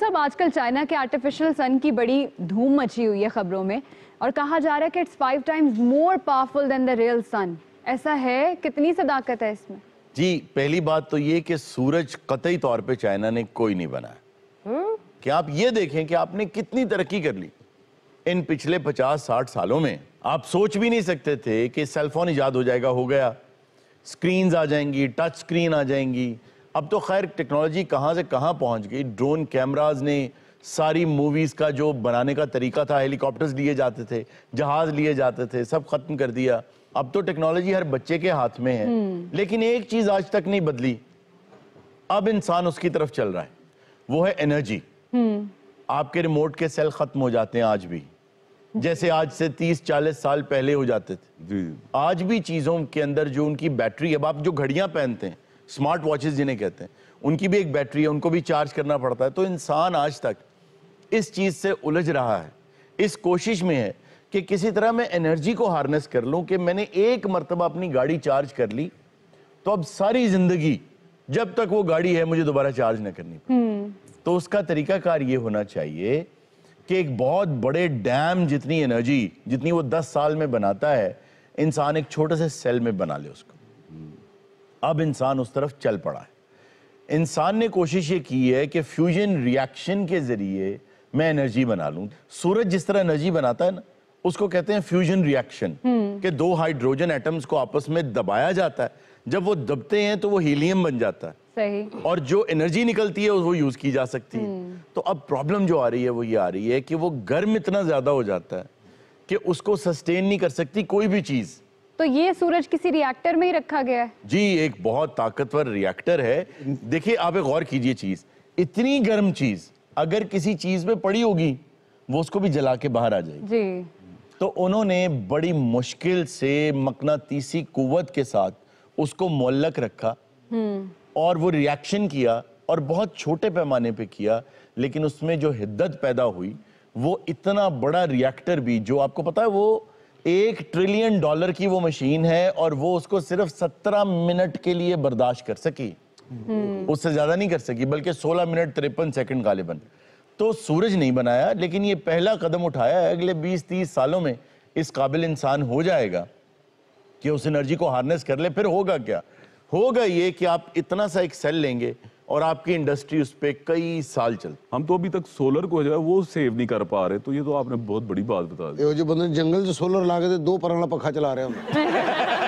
मोहन साहब आजकल चाइना के आर्टिफिशियल सन की बड़ी धूम मची हुई है खबरों में और कहा जा रहा है कि it's five times more powerful than the real sun ऐसा है कितनी सदाकत है इसमें जी पहली बात तो ये कि सूरज कतई तौर पे चाइना ने कोई नहीं बनाया हम्म? कि आप ये देखें कि आपने कितनी तरक्की कर ली इन पिछले 50-60 सालों में आप सोच भी नहीं सकते थे कि सेलफोन ईजाद हो जाएगा हो गया स्क्रीन आ जाएंगी टच स्क्रीन आ जाएंगी अब तो खैर टेक्नोलॉजी कहाँ से कहाँ पहुँच गई ड्रोन कैमराज ने सारी मूवीज़ का जो बनाने का तरीका था हेलीकॉप्टर्स लिए जाते थे जहाज़ लिए जाते थे सब ख़त्म कर दिया अब तो टेक्नोलॉजी हर बच्चे के हाथ में है हम्म। लेकिन एक चीज़ आज तक नहीं बदली अब इंसान उसकी तरफ चल रहा है वो है एनर्जी हम्म। आपके रिमोट के सेल ख़त्म हो जाते हैं आज भी जैसे आज से 30-40 साल पहले हो जाते थे आज भी चीज़ों के अंदर जो उनकी बैटरी अब आप जो घड़ियां पहनते हैं स्मार्ट वॉचेस जिन्हें कहते हैं उनकी भी एक बैटरी है उनको भी चार्ज करना पड़ता है तो इंसान आज तक इस चीज़ से उलझ रहा है इस कोशिश में है कि किसी तरह मैं एनर्जी को हार्नेस कर लूं कि मैंने एक मरतबा अपनी गाड़ी चार्ज कर ली तो अब सारी ज़िंदगी जब तक वो गाड़ी है मुझे दोबारा चार्ज ना करनी पड़े हम्म। तो उसका तरीकाकार ये होना चाहिए कि एक बहुत बड़े डैम जितनी एनर्जी जितनी वो दस साल में बनाता है इंसान एक छोटे से सेल में बना ले उसको अब इंसान उस तरफ चल पड़ा है इंसान ने कोशिश ये की है कि फ्यूजन रिएक्शन के ज़रिए मैं एनर्जी बना लूं सूरज जिस तरह एनर्जी बनाता है ना उसको कहते हैं फ्यूजन हम्म। रिएक्शन कि दो हाइड्रोजन एटम्स को आपस में दबाया जाता है जब वो दबते हैं तो वो हीलियम बन जाता है सही और जो एनर्जी निकलती है वो यूज की जा सकती है हम्म। तो अब प्रॉब्लम जो आ रही है वो ये आ रही है कि वो गर्म इतना ज्यादा हो जाता है कि उसको सस्टेन नहीं कर सकती कोई भी चीज़ तो ये सूरज किसी रिएक्टर में ही रखा गया है जी एक बहुत ताकतवर रिएक्टर है देखिए आप एक गौर कीजिए चीज इतनी गर्म चीज अगर किसी चीज में पड़ी होगी वो उसको भी जला के बाहर आ जाएगी जी तो उन्होंने बड़ी मुश्किल से मकनातीसी कुत के साथ उसको मोलक रखा हम्म। और वो रिएक्शन किया और बहुत छोटे पैमाने पे किया लेकिन उसमें जो हिद्दत पैदा हुई वो इतना बड़ा रिएक्टर भी जो आपको पता है वो एक ट्रिलियन डॉलर की वो मशीन है और वो उसको सिर्फ सत्रह मिनट के लिए बर्दाश्त कर सकी हम्म। उससे ज्यादा नहीं कर सकी बल्कि सोलह मिनट तिरपन सेकंड गालिबन तो सूरज नहीं बनाया लेकिन ये पहला कदम उठाया है अगले बीस तीस सालों में इस काबिल इंसान हो जाएगा कि उस एनर्जी को हार्नेस कर ले फिर होगा क्या होगा ये कि आप इतना सा एक सेल लेंगे और आपकी इंडस्ट्री उस पर कई साल चल हम तो अभी तक सोलर को जो है वो सेव नहीं कर पा रहे तो ये तो आपने बहुत बड़ी बात बता दी जो बंदे जंगल से सोलर ला के दो पराना पखा चला रहे हम